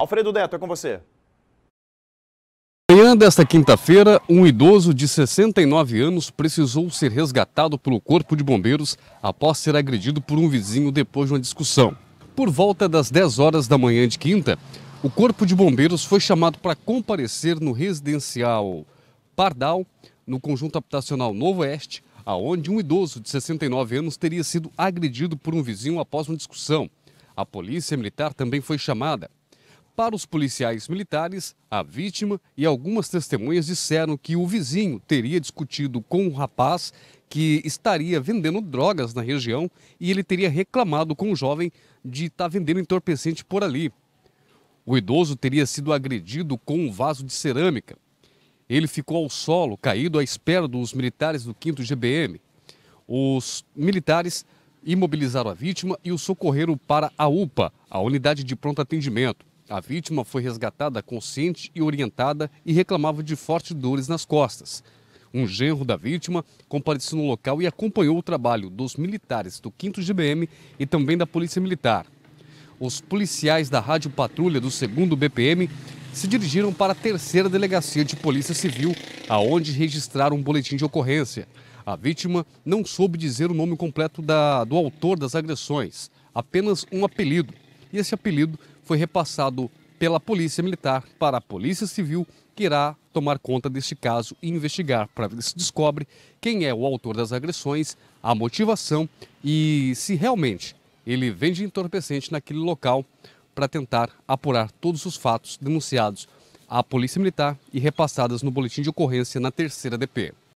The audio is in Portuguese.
Alfredo Neto é com você. Manhã desta quinta-feira, um idoso de 69 anos precisou ser resgatado pelo Corpo de Bombeiros após ser agredido por um vizinho depois de uma discussão. Por volta das 10 horas da manhã de quinta, o Corpo de Bombeiros foi chamado para comparecer no residencial Pardal, no conjunto habitacional Novo Oeste, aonde um idoso de 69 anos teria sido agredido por um vizinho após uma discussão. A polícia militar também foi chamada. Para os policiais militares, a vítima e algumas testemunhas disseram que o vizinho teria discutido com o um rapaz que estaria vendendo drogas na região e ele teria reclamado com o jovem de estar tá vendendo entorpecente por ali. O idoso teria sido agredido com um vaso de cerâmica. Ele ficou ao solo, caído à espera dos militares do 5 GBM. Os militares imobilizaram a vítima e o socorreram para a UPA, a unidade de pronto atendimento. A vítima foi resgatada consciente e orientada e reclamava de fortes dores nas costas. Um genro da vítima compareceu no local e acompanhou o trabalho dos militares do 5 GBM e também da Polícia Militar. Os policiais da Rádio Patrulha do 2 BPM se dirigiram para a terceira delegacia de Polícia Civil, aonde registraram um boletim de ocorrência. A vítima não soube dizer o nome completo da, do autor das agressões, apenas um apelido. E esse apelido foi repassado pela Polícia Militar para a Polícia Civil, que irá tomar conta deste caso e investigar para ver se descobre quem é o autor das agressões, a motivação e se realmente ele vende entorpecente naquele local para tentar apurar todos os fatos denunciados à Polícia Militar e repassadas no boletim de ocorrência na terceira DP.